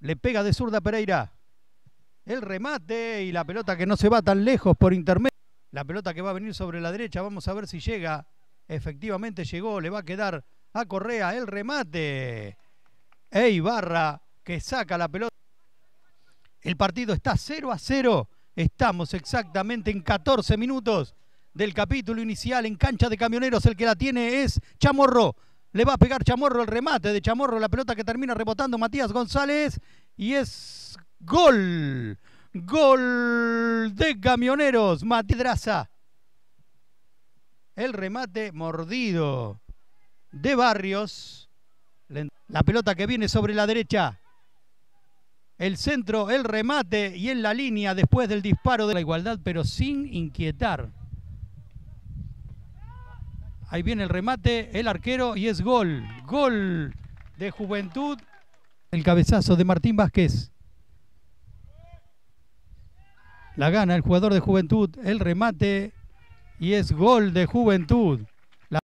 Le pega de zurda Pereira. El remate y la pelota que no se va tan lejos por intermedio. La pelota que va a venir sobre la derecha. Vamos a ver si llega. Efectivamente llegó. Le va a quedar a Correa. El remate. Eibarra que saca la pelota. El partido está 0 a 0. Estamos exactamente en 14 minutos del capítulo inicial en cancha de camioneros. El que la tiene es Chamorro. Le va a pegar Chamorro el remate de Chamorro, la pelota que termina rebotando Matías González. Y es gol. Gol de camioneros. Matías El remate mordido de Barrios. La pelota que viene sobre la derecha. El centro, el remate y en la línea después del disparo de la igualdad, pero sin inquietar. Ahí viene el remate, el arquero y es gol. Gol de Juventud. El cabezazo de Martín Vázquez. La gana el jugador de Juventud, el remate y es gol de Juventud.